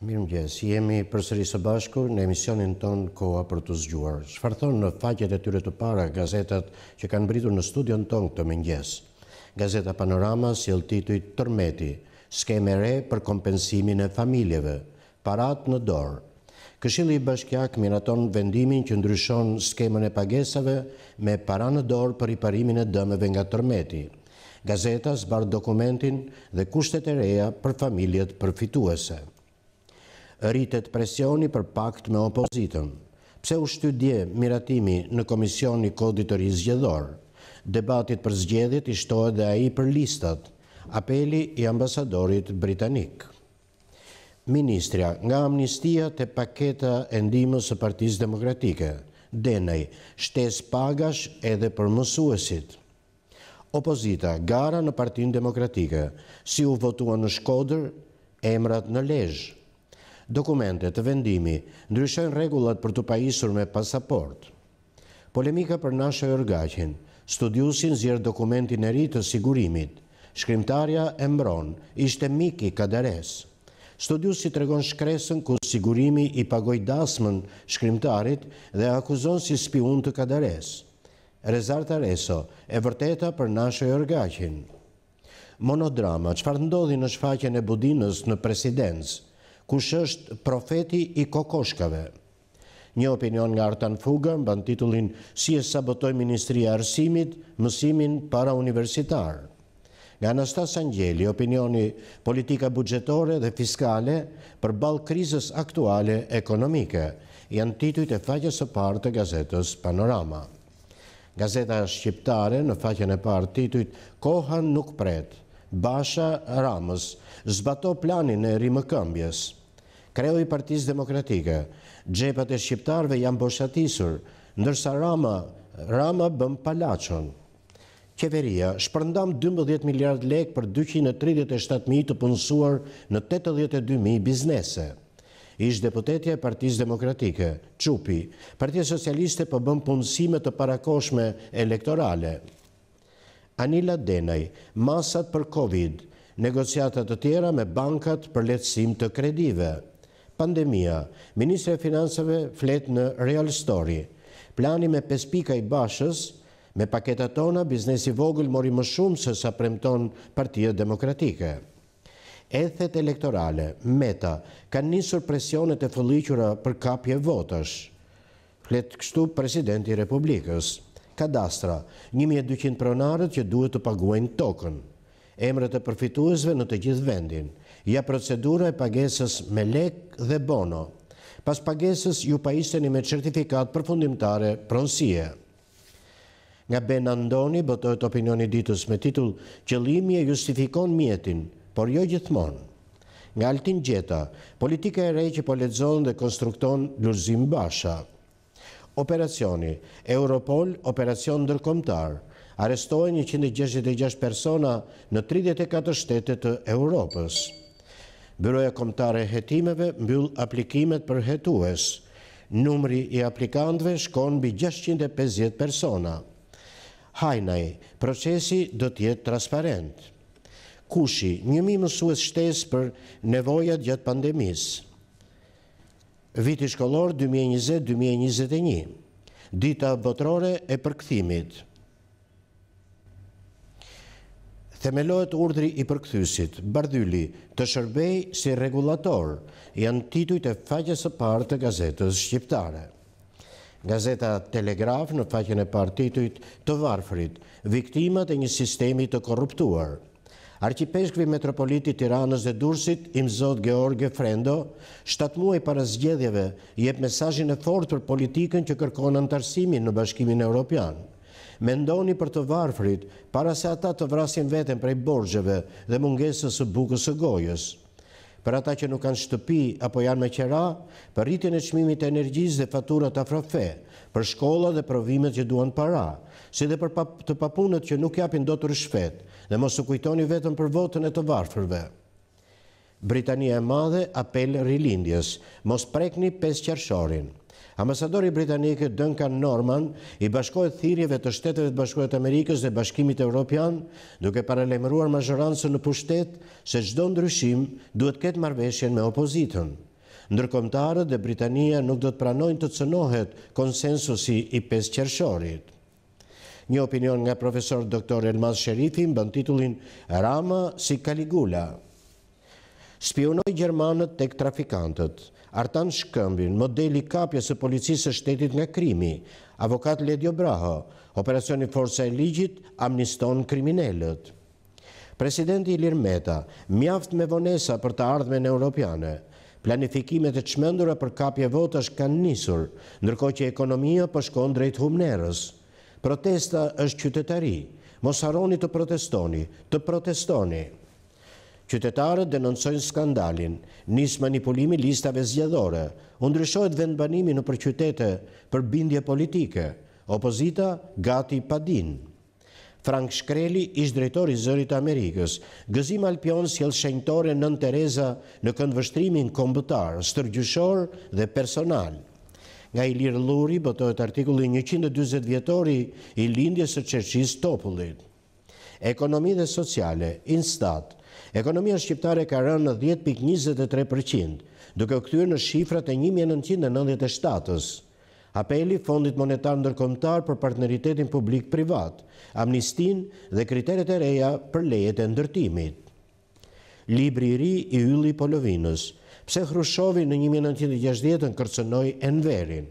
Mirë mëgjes, jemi përsëri së bashku në emisionin tonë Koa për të zgjuar. Shfarthon në faqet e tyre të para gazetat që kanë britur në studion tonë këtë mëngjes. Gazeta Panorama si lë Tërmeti, skeme re për kompensimin e familjeve, parat në dorë. Këshili i bashkjak miraton vendimin që ndryshon skemën e pagesave me para në dorë për i parimin e dëmeve nga Tërmeti. Gazeta zbarë dokumentin dhe kushtet e reja për familjet përfituese rritet presioni për pakt me opozitën. Pse u dje miratimi në Komisioni Koditori Zgjedor? Debatit për zgjedit ishtohe dhe aji për listat, apeli i ambasadorit Britanik. Ministria, nga amnistia të paketa endimës së partiz demokratike, denaj, shtes pagash edhe për mësuesit. Opozita, gara në partin demokratike, si u votua në shkodër, emrat në lejë dokumente të vendimi, ndryshojnë regullat për të pajisur me pasaport. Polemika për nashë e rgachin, studiusin zjerë dokumentin e rritë të sigurimit, shkrimtarja e mbron, ishte miki kaderes. Studiusi të regon shkresën ku sigurimi i pagoj dasmën shkrimtarit dhe akuzon si spion të kaderes. Rezarta Reso, e vërteta për nashë e Monodrama, qëfar të ndodhi në shfaqen e budinës në presidencë, kush është profeti i kokoshkave. Një opinion nga Artan Fugën bën titullin Si e sabotoj Ministria Arsimit, mësimin para universitar. Nga Anastas Angjeli, opinioni politika bugjetore dhe fiskale për balë krizës aktuale ekonomike, janë titujt e faqës e partë të gazetës Panorama. Gazeta Shqiptare në faqën e partë titujt Kohën nuk pretë, Basha Ramës zbato planin e rimëkëmbjes, kreu i Partisë demokratike, gjepat e shqiptarve janë boshatisur, ndërsa rama, rama bëm palachon. Keveria shpërndam 12 miliard lek për 237.000 të punësuar në 82.000 biznese. Ishtë deputetje e Partisë demokratike, Qupi, partijës socialiste për po bëm punësime të parakoshme elektorale. Anila Denaj, masat për Covid, negociatat të tjera me bankat për letësim të kredive pandemia, Ministre Finansëve flet në Real Story, plani me pespika i bashës, me paketa tona, biznesi vogël mori më shumë se sa premton partijet demokratike. Ethet elektorale, meta, ka njësur presionet e fëllikjura për kapje votësh, flet kështu presidenti Republikës. Kadastra, 1.200 pronarët që duhet të paguajnë tokën, emrët e përfituesve në të gjithë vendinë ja procedura e pagesës me lek dhe bono. Pas pagesës ju pa isteni me certifikat përfundimtare pronsie. Nga Ben Andoni bëtojt opinioni ditës me titull qëllimi e justifikon mjetin, por jo gjithmonë. Nga Altin Gjeta, politika e rej që po ledzon dhe konstrukton lurzim basha. Operacioni, Europol, operacion ndërkomtar, arestojnë 166 persona në 34 shtetet të Europës. Bëroja Komtare Hetimeve mbyll aplikimet për hetues. Numri i aplikantve shkon bi 650 persona. Hajnaj, procesi do tjetë transparent. Kushi, njëmi mësues shtes për nevojat gjatë pandemis. Viti shkolor 2020-2021. Dita botrore e përkëthimit. Themelohet urdhri i përkthysit, bardhyli, të shërbej si regulator, janë titujt e faqës e partë të gazetës shqiptare. Gazeta Telegraf në faqën e partë titujt të varfrit, viktimat e një sistemi të korruptuar. Arqipeshkvi Metropolitit Tiranës dhe Dursit, imzot Gheorghe Frendo, 7 muaj para zgjedhjeve, jep mesajin e fort për politikën që kërkon antarësimin në bashkimin e Europianë ndoni për të varfrit, para se ata të vrasin vetën prej borgjeve dhe mungesës së bukës së gojës. Për ata që nuk kanë shtëpi apo janë me qera, për rritin e qmimit e energjis dhe faturat afrafe, për shkolla dhe provimet që duan para, si dhe për të papunet që nuk japin do të rëshfet, dhe mos të kujtoni vetën për votën e të varfrve. Britania e madhe, apel rilindjes, mos prekni pes qershorin ambasadori britanike Duncan Norman i bashkojt thirjeve të shtetëve të bashkojt Amerikës dhe bashkimit Europian, duke paralemruar mazhëransën në pushtet se gjdo ndryshim duhet ketë marveshjen me opozitën. Ndërkomtarët dhe Britania nuk do të pranojnë të cënohet konsensusi i pes qershorit. Një opinion nga profesor dr. Elmas Sherifin bën titullin Rama si Kaligula. Spionoj Gjermanët tek trafikantët. Artan Shkëmbin, modeli kapje së policisë së shtetit nga krimi, avokat Ledjo Braho, operacioni Forca e ligjit, amniston kriminellët. Presidenti Ilir Meta, mjaft me vonesa për të ardhme në Europiane, planifikimet e qmendura për kapje votash kanë nisur, nërko që ekonomia përshkon po drejt humnerës. Protesta është qytetari, mos haroni të protestoni, të protestoni. Qytetarët denoncojnë skandalin, nisë manipulimi listave zjedhore, undryshojt vendbanimi në përqytete për bindje politike, opozita gati padin. Frank Shkreli ishtë drejtori zërit Amerikës, gëzim alpion jelë shenjtore nën Tereza në këndvështrimin kombëtar, stërgjushor dhe personal. Nga i lirë luri, bëtojt artikulli 120 vjetori i lindje së qërqis topullit. Ekonomi dhe sociale, instatë, Ekonomia shqiptare ka rënë në 10.23%, duke këtyrë në shifrat e 1997-ës. Apeli Fondit Monetar Ndërkomtar për partneritetin publik privat, amnistin dhe kriteret e reja për lejet e ndërtimit. Libri ri i Ulli Polovinës, pse Hrushovi në 1960-ën kërcënoj Enverin,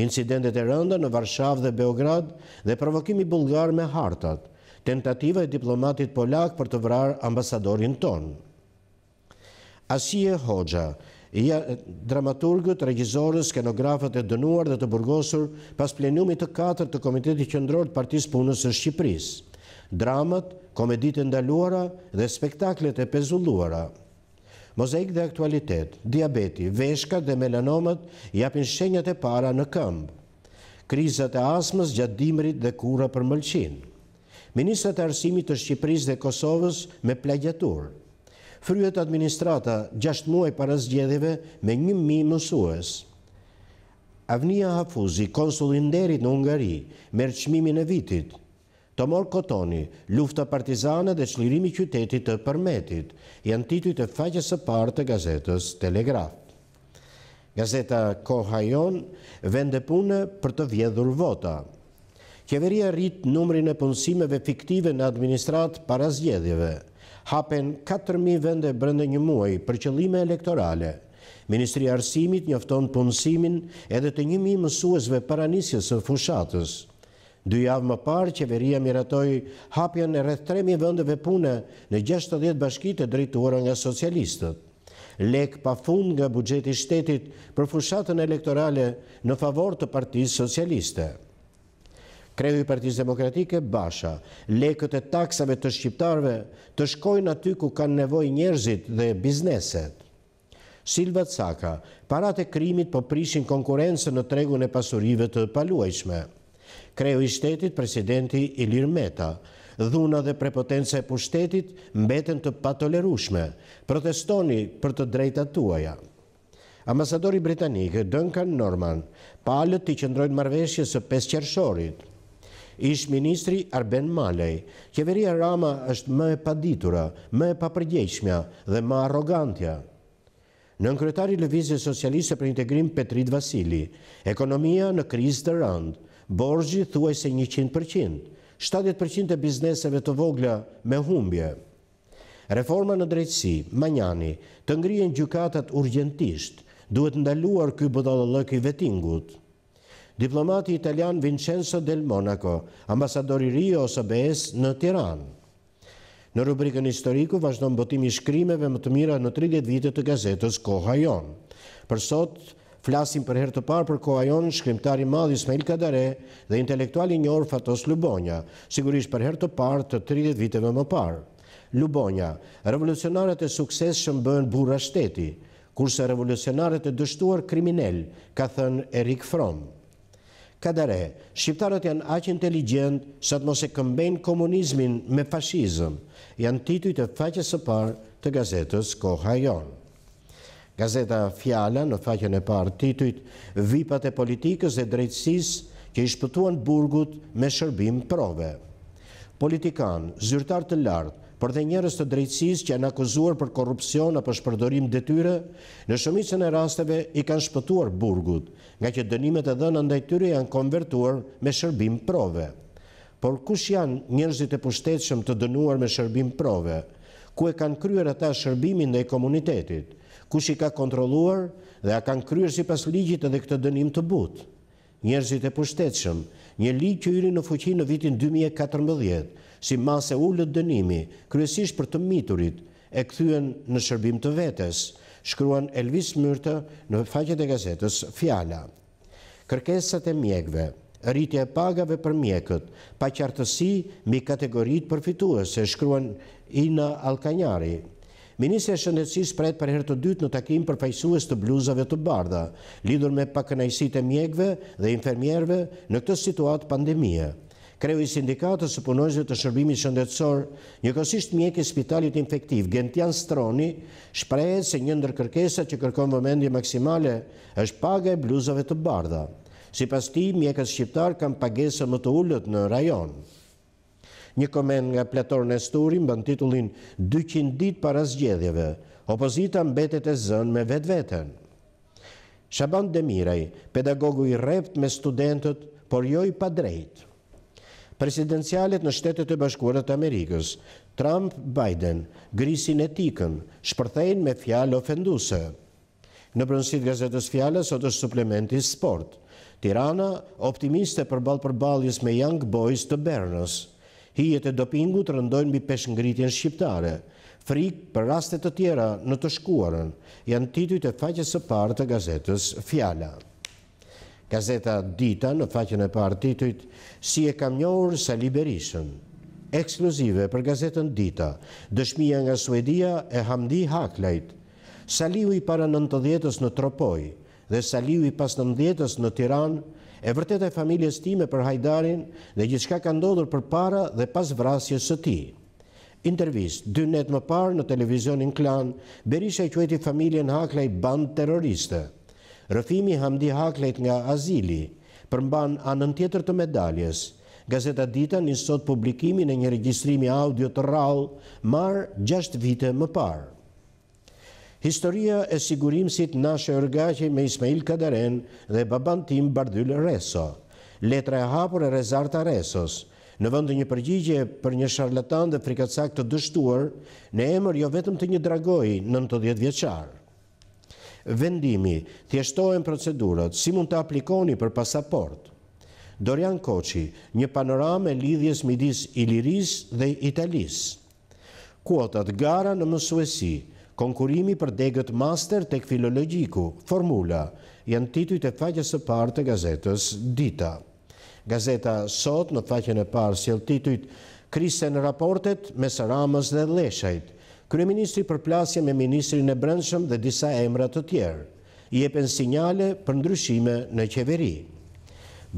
incidentet e rënda në Varshav dhe Beograd dhe provokimi bulgar me hartat, tentativa e diplomatit polak për të vrar ambasadorin ton. Asie Hoxha, dramaturgët, regjizorës, skenografët e dënuar dhe të burgosur pas plenumit të katër të Komiteti Qëndror të Partis Punës e Shqipëris, dramat, komedit e ndaluara dhe spektaklet e pezulluara. Mozaik dhe aktualitet, diabeti, veshkat dhe melanomat japin shenjat e para në këmbë. Krizat e asmës gjatë dimrit dhe kura për mëlqinë. Ministrat e Arsimit të Shqipëris dhe Kosovës me plegjatur. Fryet administrata gjasht muaj para zgjedhjeve me një mi mësues. Avnija Hafuzi, konsulinderit në Ungari, merë qmimin e vitit. Tomor Kotoni, lufta partizane dhe qlirimi qytetit të përmetit, janë tituj e faqës e partë të gazetës Telegraf. Gazeta Kohajon vende pune për të vjedhur vota. Kjeveria rrit numrin e punësimeve fiktive në administrat para zgjedhjeve. Hapen 4.000 vende brënde një muaj për qëllime elektorale. Ministri Arsimit njofton punësimin edhe të njëmi mësuesve paranisjes e fushatës. Dy javë më parë, qeveria miratoj hapjen e rrët 3.000 vëndëve pune në 60 bashkite drejtuara nga socialistët. Lek pa fund nga bugjeti shtetit për fushatën elektorale në favor të partijës socialiste i Partisë Demokratike, Basha, lekët e taksave të shqiptarve të shkojnë aty ku kanë nevoj njerëzit dhe bizneset. Silva Caka, parate krimit po prishin konkurencë në tregun e pasurive të paluajshme. Kreu i shtetit, presidenti Ilir Meta, dhuna dhe prepotence e pushtetit mbeten të patolerushme, protestoni për të drejta tuaja. Amasadori Britanike, Duncan Norman, palët të i qëndrojnë marveshje së pesë qershorit ishë ministri Arben Malej. Kjeveria Rama është më e paditura, më e papërgjeshmja dhe më arrogantja. Në nënkretari Lëvizje Socialiste për Integrim Petrit Vasili, ekonomia në krizë të randë, borgjë thuaj se 100%, 70% e bizneseve të vogla me humbje. Reforma në drejtësi, manjani, të ngrien gjukatat urgentisht, duhet ndaluar këj bëdhalo lëki vetingut diplomati italian Vincenzo del Monaco, ambasador i Rio ose BES në Tiran. Në rubrikën historiku vazhdo në botimi shkrimeve më të mira në 30 vitet të gazetës Koha Jon. Për sot, flasim për her të parë për Koha Jon, shkrimtari madhi Smail Kadare dhe intelektuali njërë Fatos Lubonja, sigurisht për her të parë të 30 viteve më parë. Lubonja, revolucionarët e sukses shëmë bënë burra shteti, kurse revolucionarët e dështuar kriminel, ka thënë Erik Fromm ka dhe Shqiptarët janë aqë inteligent sa të mos e këmbejnë komunizmin me fashizëm, janë tituj të faqës së parë të gazetës Koha Jonë. Gazeta Fjala në faqën e parë tituj vipat e politikës dhe drejtsis që ishpëtuan burgut me shërbim prove. Politikanë, zyrtar të lartë, por dhe njërës të drejtsis që janë akuzuar për korupcion apo shpërdorim detyre, në shumicën e rasteve i kanë shpëtuar burgut, nga që dënimet e dhënë ndajtyre janë konvertuar me shërbim prove. Por kush janë njërzit e pushtetëshëm të dënuar me shërbim prove? Ku e kanë kryer ata shërbimin dhe i komunitetit? Kush i ka kontroluar dhe a kanë kryer si pas ligjit edhe këtë dënim të butë? Njërzit e pushtetëshëm, një ligjë që yri në fuqin në vitin 2014, si mase ullët dënimi, kryesisht për të miturit, e këthyën në shërbim të vetës, shkruan Elvis Myrtë në faqet e gazetës Fjala. Kërkesat e mjekve, rritje e pagave për mjekët, pa qartësi mi kategorit përfituese, shkruan Ina Alkanjari. Ministre Shëndetsis prejt për herë të dytë në takim për fajsues të bluzave të bardha, lidur me pakënajsi e mjekve dhe infermierve në këtë situatë pandemije kreu i sindikatës së punojzve të shërbimit shëndetësor, njëkosisht mjekë i spitalit infektiv, Gentian Stroni, shprejet se një ndër kërkesa që kërkon vëmendje maksimale është paga e bluzave të bardha. Si pas ti, mjekës shqiptar kam pagesa më të ullët në rajon. Një komen nga platorë në esturin bën titullin 200 dit para zgjedhjeve, opozita mbetet e zënë me vetë vetën. Shaban Demiraj, pedagogu i rept me studentët, por jo i pa drejtë presidencialit në shtetet e bashkuarët Amerikës. Trump, Biden, grisin etikën, shpërthejnë me fjallë ofenduse. Në brënsit gazetës fjallës, sot është suplementi sport. Tirana, optimiste për balë për baljes me Young Boys të Bernës. Hijet e dopingu të rëndojnë mi peshë ngritjen shqiptare. Frik për rastet të tjera në të shkuarën, janë tituj të faqës së partë të gazetës fjallat. Gazeta Dita në faqen e parë titujt si e kam njohur Sali Berishën. Ekskluzive për Gazetën Dita, dëshmija nga Suedia e Hamdi Haklajt, Saliu i para nëntëdhjetës në Tropoj dhe Saliu i pas nëntëdhjetës në Tiran, e vërtet e familjes time për Hajdarin dhe gjithka ka ndodhur për para dhe pas vrasjes së ti. Intervis, dy net më parë në televizionin klan, Berisha i qëjti familjen Haklaj band terroriste. Rëfimi Hamdi Haklet nga Azili, përmban anën tjetër të medaljes. Gazeta Dita një sot publikimi në një registrimi audio të rral, marë gjasht vite më parë. Historia e sigurim si të nashe ërgaxi me Ismail Kadaren dhe baban tim Bardyl Reso, letra e hapur e rezarta Resos, në vëndë një përgjigje për një sharlatan dhe frikacak të dështuar, në emër jo vetëm të një dragoj në në të djetë vjeqarë vendimi, thjeshtohen procedurat, si mund të aplikoni për pasaport. Dorian Koqi, një e lidhjes midis Iliris dhe Italis. Kuotat gara në mësuesi, konkurimi për degët master tek filologiku, formula, janë tituj të faqës së partë të gazetës Dita. Gazeta sot në faqën e parë si titujt tituj krisen raportet me Saramës dhe Leshajt, Kryeministri përplasje me Ministri në Brëndshëm dhe disa emrat të tjerë, i epen sinjale për ndryshime në qeveri.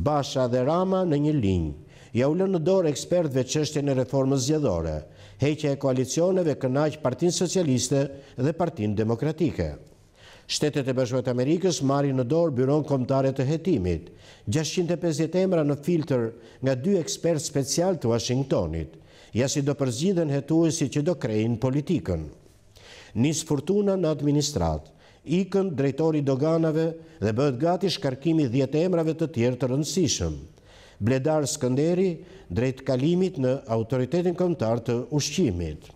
Basha dhe Rama në një linjë, ja u lënë në dorë ekspertve qështje në reformës zjedhore, heqe e koalicioneve kënaqë partin socialiste dhe partin demokratike. Shtetet e të Amerikës marri në dorë byron komtare të jetimit, 650 emra në filter nga dy ekspert special të Washingtonit, ja si do përzgjidhen hetu e si që do krejnë politikën. Nisë furtuna në administrat, ikën drejtori doganave dhe bëhet gati shkarkimi dhjetë emrave të tjerë të rëndësishëm, Bledar skënderi drejt kalimit në autoritetin këmëtar të ushqimit.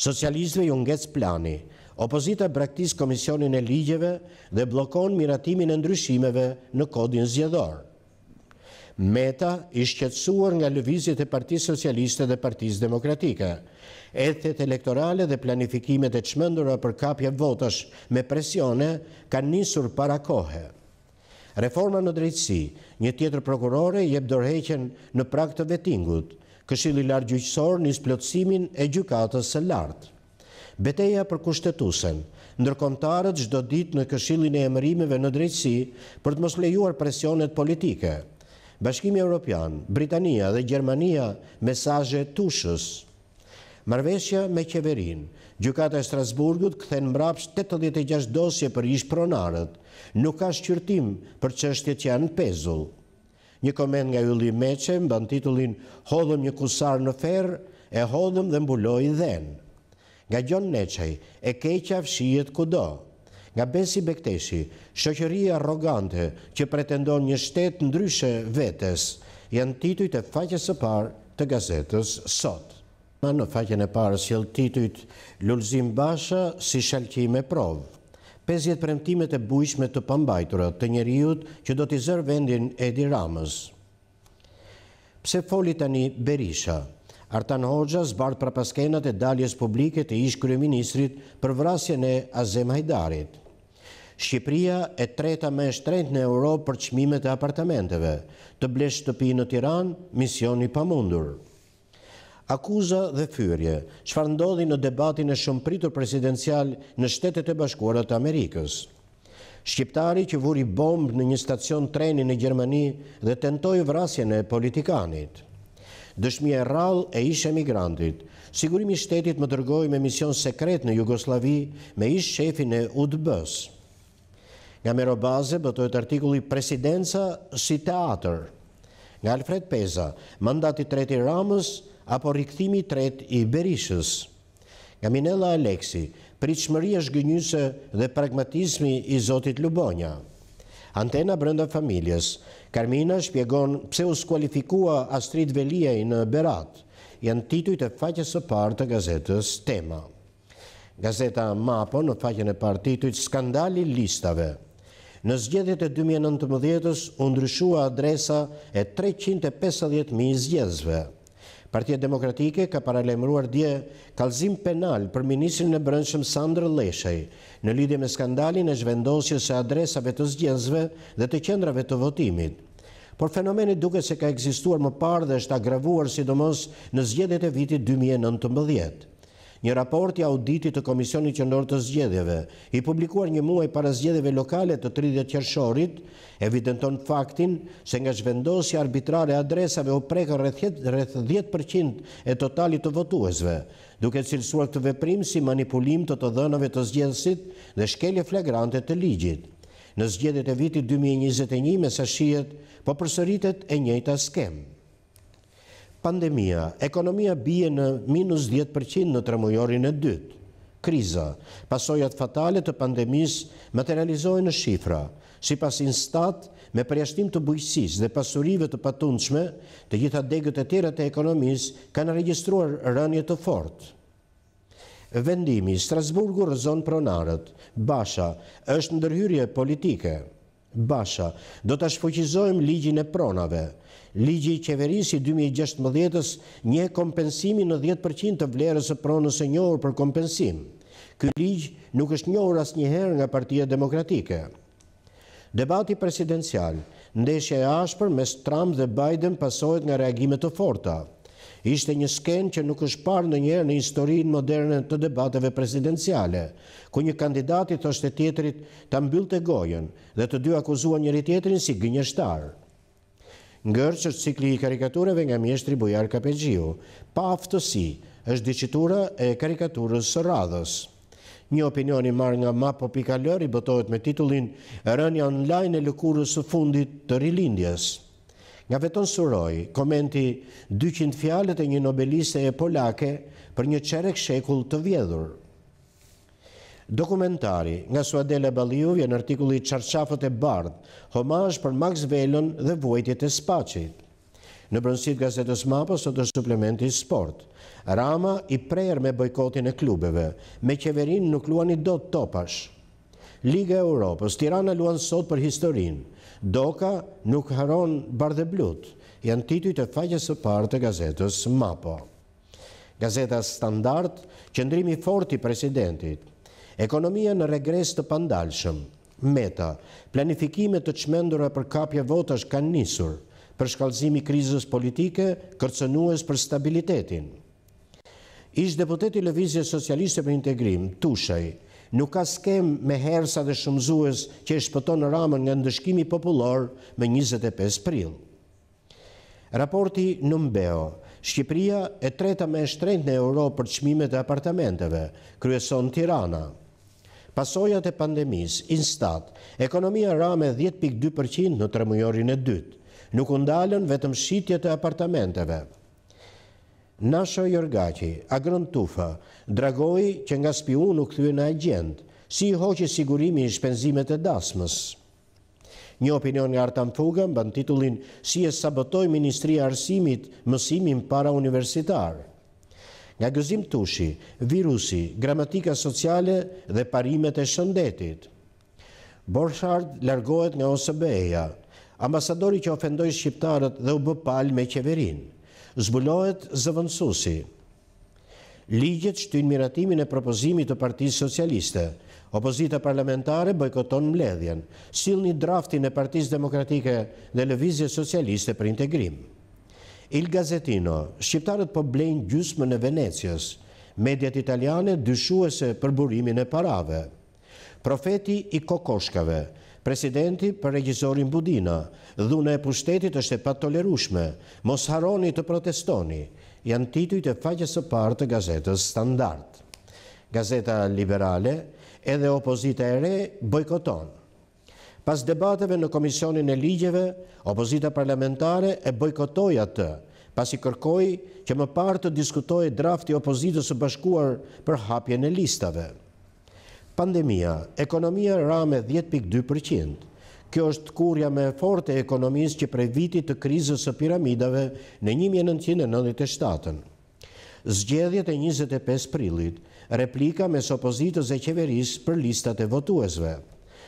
Socialistve ju ngec plani, opozita braktis komisionin e ligjeve dhe blokon miratimin e ndryshimeve në kodin zjedorë. Meta ishqetsuar nga lëvizit e Parti Socialiste dhe Partis Demokratike. Ethet elektorale dhe planifikimet e qmëndura për kapje votash me presione ka njësur para kohë. Reforma në drejtësi, një tjetër prokurore jep dorheqen në prak të vetingut, këshili lartë gjyqësor një splotësimin e gjykatës së lartë. Beteja për kushtetusen, ndërkomtarët gjdo dit në këshillin e emërimeve në drejtësi për të mos lejuar presionet politike, Bashkimi Europian, Britania dhe Gjermania, mesaje të Marveshja me qeverin, Gjukata e Strasburgut këthen mrapsh 86 dosje për ish pronarët, nuk ka shqyrtim për që është të janë pezull. Një komend nga Julli Meqe më bën titullin Hodhëm një kusar në ferë, e hodhëm dhe mbuloj dhenë. Nga gjonë neqaj, e keqa fshijet kudo. Nga Besi Bekteshi, shëqëria arrogante që pretendon një shtetë ndryshe vetës, janë titujt e faqës e parë të gazetës sot. Ma në faqën e parë si jelë Lulzim Basha si shalqime provë. 50 premtimet e bujshme të pambajtura të njeriut që do t'i zërë vendin Edi Ramës. Pse foli tani Berisha? Artan Hoxha zbardë pra paskenat e daljes publike të ish kryeministrit për vrasjen e Azem Hajdarit. Shqipria e treta me shtrejt në Europë për qmimet e apartamenteve, të blesh të pi në Tiran, misioni pa mundur. Akuza dhe fyrje, që ndodhi në debatin e shumë pritur presidencial në shtetet e bashkuarat Amerikës. Shqiptari që vuri bombë në një stacion treni në Gjermani dhe tentoj vrasje në politikanit. Dëshmi e rral e ishe emigrantit, sigurimi shtetit më dërgoj me mision sekret në Jugoslavi me ishë shefin e udëbës. Nga mero baze, bëtojt artikulli presidenca si teatr. Nga Alfred Peza, mandati treti Ramës, apo rikëtimi tret i Berishës. Nga Minella Aleksi, pritë shmëri e dhe pragmatismi i Zotit Lubonja. Antena brënda familjes, Karmina shpjegon pse u skualifikua Astrid Velijaj në Berat, janë tituj të faqës së partë të gazetës tema. Gazeta MAPO në faqën e partitujt skandali listave. Në zgjedhjet e 2019-ës u ndryshua adresa e 350.000 zgjedhësve. Partia Demokratike ka paralemruar dje kallëzim penal për ministrin e Brendshëm Sandrë Leshej në lidhje me skandalin e zhvendosjes së adresave të zgjedhësve dhe të qendrave të votimit. Por fenomeni duket se ka ekzistuar më parë dhe është agravuar sidomos në zgjedhjet e vitit 2019 një raport i auditit të Komisionit Qëndor të Zgjedeve, i publikuar një muaj para zgjedeve lokale të 30 qërshorit, evidenton faktin se nga zhvendosi arbitrare adresave u prekër rreth 10% e totalit të votuesve, duke cilësuar të veprim si manipulim të të dënave të zgjedesit dhe shkelje flagrante të ligjit. Në zgjedit e vitit 2021 me sa shijet, po përsëritet e njëjta skemë. Pandemia, ekonomia bie në minus 10% në tremujorin e dytë. Kriza, pasojat fatale të pandemis materializojnë në shifra, si pas instat me përjashtim të bujësis dhe pasurive të patunçme të gjitha degët e tjera të ekonomis kanë registruar rënje të fort. Vendimi, Strasburgu rëzon pronarët, Basha, është ndërhyrje politike. Basha, do të shfuqizojmë ligjin e pronave. Ligji i qeverisi 2016-ës një kompensimi në 10% të vlerës e pronës e njohur për kompensim. Ky ligj nuk është njohur as njëherë nga partia demokratike. Debati presidencial, ndeshje e ashpër mes Trump dhe Biden pasojt nga reagimet të forta. Ishte një sken që nuk është parë në njerë në historinë moderne të debateve presidenciale, ku një kandidatit është të tjetrit të mbyllë të gojen dhe të dy akuzua njëri tjetrin si gënjështarë ngërë që është cikli i karikatureve nga mjeshtri Bujar Kapegjiu. Pa aftësi, është diqitura e karikaturës së radhës. Një opinioni marë nga Mapo Pikalër i bëtojt me titullin Rënja online e lëkurës së fundit të rilindjes. Nga veton suroj, komenti 200 fjalet e një nobeliste e polake për një qerek shekull të vjedhurë. Dokumentari nga Suadele Baliuvje në artikulli Qarqafët e Bardh, homash për Max velën dhe vojtjet e spacit. Në brënsit gazetës mapës të të suplementi sport, Rama i prejer me bojkotin e klubeve, me qeverin nuk luan i do të topash. Liga Europës, Tirana luan sot për historin, Doka nuk haron bardhe blut, janë tituj të faqës e partë të gazetës mapo. Gazeta Standard, qëndrimi forti presidentit, ekonomia në regres të pandalshëm. Meta, planifikimet të qmendura për kapje votash kanë nisur, për shkallzimi krizës politike, kërcenues për stabilitetin. Ishtë deputeti Levizje Socialiste për Integrim, Tushaj, nuk ka skem me hersa dhe shumëzues që e shpëton në ramën nga ndëshkimi popullor me 25 prill. Raporti në Mbeo, Shqipria e treta me shtrejt në Europë për qmimet e apartamenteve, kryeson Tirana pasojat e pandemis, instat, ekonomia ra me 10.2% në tremujorin e dytë, nuk undalen vetëm shqitjet e apartamenteve. Nasho Jorgaci, agron tufa, dragoj që nga spiu nuk thyë në agjend, si i hoqë sigurimi i shpenzimet e dasmës. Një opinion nga Artan Fuga mban titullin si e sabotoj Ministri Arsimit mësimin para universitarë nga gëzim tushi, virusi, gramatika sociale dhe parimet e shëndetit. Borshard largohet nga Osebeja, ambasadori që ofendoj shqiptarët dhe u bëpal me qeverin. zbulohet zëvëndsusi. Ligjet shtynë miratimin e propozimit të partijës Socialiste, opozita parlamentare bojkoton mledhjen, silni draftin e partijës Demokratike dhe Lëvizje Socialiste për integrim. Il Gazetino, shqiptarët po blejnë gjysmë në Venecijës, mediat italiane dyshuese për burimin e parave. Profeti i kokoshkave, presidenti për regjizorin Budina, dhune e pushtetit është e patolerushme, mos haroni të protestoni, janë tituj të faqës së partë të gazetës standard. Gazeta liberale edhe opozita e re bojkotonë. Pas debateve në Komisionin e Ligjeve, opozita parlamentare e bojkotoj atë, pas i kërkoj që më partë të diskutoj drafti opozitës së bashkuar për hapje në listave. Pandemia, ekonomia rame 10.2%. Kjo është kurja me efort e ekonomisë që prej vitit të krizës së piramidave në 1997. Zgjedhjet e 25 prillit, replika mes opozitës e qeverisë për listat e votuesve.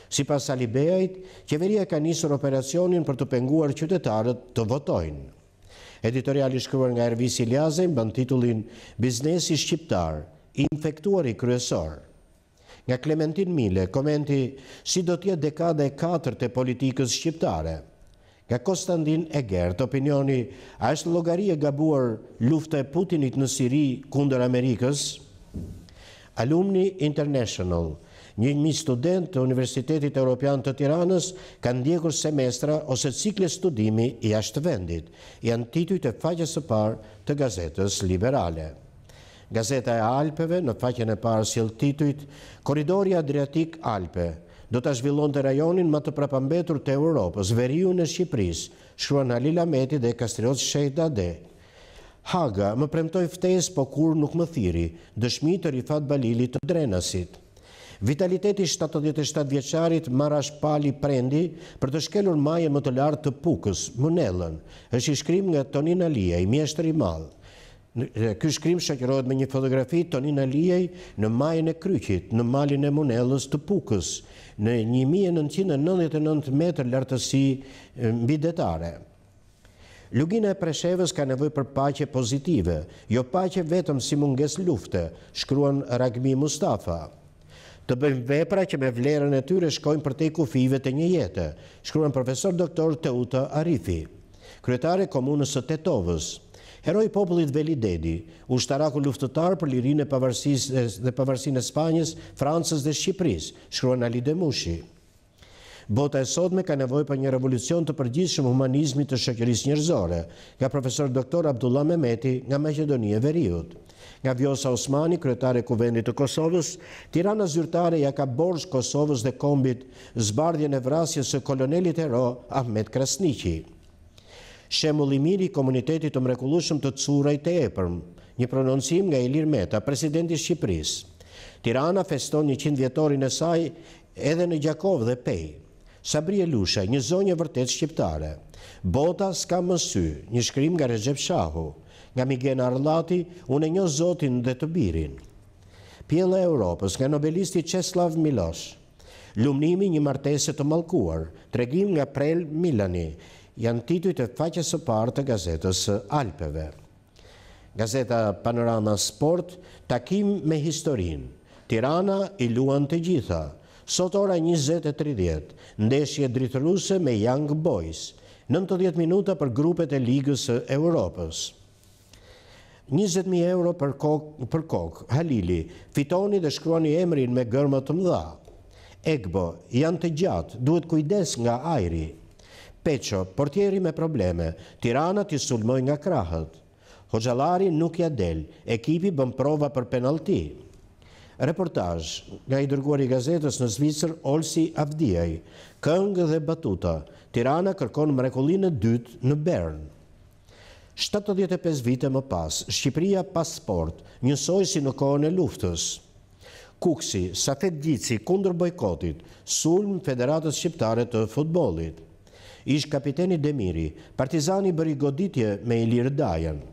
Si pas Salibejajt, kjeveria ka njësër operacionin për të penguar qytetarët të votojnë. Editoriali shkruar nga Ervis Iliazem bën titullin Biznesi Shqiptar, infektuari kryesor. Nga Klementin Mille, komenti si do tje dekade katër e politikës shqiptare. Nga Kostandin Egert, opinioni, a është logaria gabuar lufta e Putinit në Siri kunder Amerikës? Alumni International, një një student të Universitetit Europian të Tiranës kanë ndjekur semestra ose cikle studimi i ashtë vendit, janë tituj të faqës së parë të gazetës liberale. Gazeta e Alpeve në faqën e parë s'jel titujt, Koridori Adriatik Alpe do të zhvillon të rajonin më të prapambetur të Europës, veriju në Shqipëris, shruan Halil Ameti dhe Kastriot Shejda Dade. Haga më premtoj ftes po kur nuk më thiri, dëshmi të rifat balili të drenasit. Vitaliteti 77 vjeqarit Marash Pali Prendi për të shkelur maje më të lartë të pukës, Munellën, është i shkrim nga Tonin Alijaj, mjeshtëri malë. Ky shkrim shakirojt me një fotografi Tonin Alijaj në majën e kryqit, në malin e Munellës të pukës, në 1999 meter lartësi mbidetare. Lugina e Presheves ka nevoj për pache pozitive, jo pache vetëm si munges lufte, shkruan Ragmi Mustafa të bëjmë vepra që me vlerën e tyre shkojmë për te kufive të një jetë, shkruan profesor doktor Teuta Arifi, kryetare komunës të Tetovës, heroj popullit Veli Dedi, u luftëtar për lirin e pavarsin e Spanjës, Fransës dhe Shqipëris, shkruan Ali Demushi. Bota e sotme ka nevoj për një revolucion të përgjithshëm humanizmi të shëqëris njërzore, ka profesor doktor Abdullah Mehmeti nga Meqedonie Veriut. Nga Vjosa Osmani, kryetare kuvendit të Kosovës, tirana zyrtare ja ka borç Kosovës dhe kombit zbardhjen në vrasjes e kolonelit ero Ahmet Krasnichi. u miri komunitetit të mrekulushëm të curaj të epërm, një prononcim nga Elir Meta, presidenti Shqipërisë. Tirana feston një qindë vjetorin e saj edhe në Gjakov dhe Pejë. Sabri Lusha, një zonjë vërtet shqiptare. Bota s'ka mësy, një shkrim nga Rezhep Shahu. Nga Migen Arlati, unë e një zotin dhe të birin. Pjela Europës nga nobelisti Czeslav Milos. Lumnimi një martese të malkuar, tregim nga prel Milani, janë tituj të faqës së partë të gazetës Alpeve. Gazeta Panorama Sport, takim me historin. Tirana i luan të gjitha, sot ora 20.30 ndeshje dritëruse me Young Boys, 90 minuta për grupet e ligës e Europës. 20.000 euro për kokë, Halili, fitoni dhe shkroni emrin me gërmët të mdha. Egbo, janë të gjatë, duhet kujdes nga ajri. Peqo, portjeri me probleme, tirana i sulmoj nga krahët. Hoxalari nuk ja del, ekipi bën prova për penalti reportaj nga i dërguari gazetës në Zvicër Olsi Avdijaj, këngë dhe batuta, Tirana kërkon mrekullinë dytë në Bern. 75 vite më pas, Shqipëria pasport, njësoj si në kohën e luftës. Kuksi, Safet Gjici, kundër bojkotit, sulm Federatës Shqiptare të futbolit. Ish kapiteni Demiri, partizani bëri goditje me Ilir Dajen.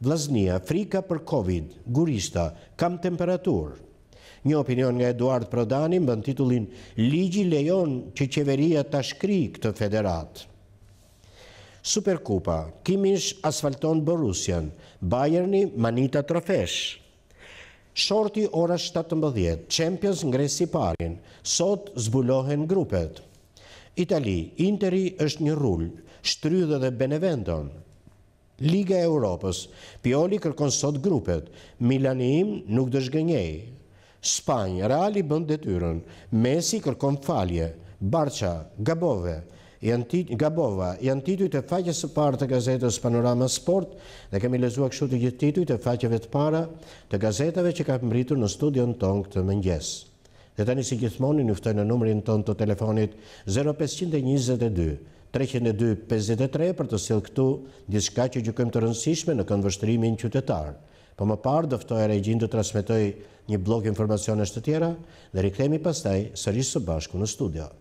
Vlaznia, frika për Covid, gurista, kam temperaturë. Një opinion nga Eduard Prodani mbën titullin Ligi lejon që qeveria ta shkri këtë federat. Superkupa, Kimish asfalton Borussian, Bayerni manita trofesh. Shorti ora 17, Champions gresi parin, sot zbulohen grupet. Itali, Interi është një rullë, shtrydhe dhe Beneventon. Liga Europës, Pioli kërkon sot grupet, Milanim nuk dëshgënjej, Spanjë, Reali bënd detyrën, Mesi kërkom falje, Barqa, Gabove, Gabova, janë tituj të faqës së parë të gazetës Panorama Sport dhe kemi lezua kështu të gjithë tituj të faqëve të para të gazetave që ka pëmritur në studion tonë këtë mëngjes. Dhe tani si gjithmoni njëftojnë në numërin ton të telefonit 0522-302-53 për të silë këtu një shka që gjukëm të rëndësishme në këndë vështërimin qytetarë. Po më parë, doftoj e regjin të transmitoj një blok informacionesht të tjera dhe rikremi pastaj së rishë së bashku në studio.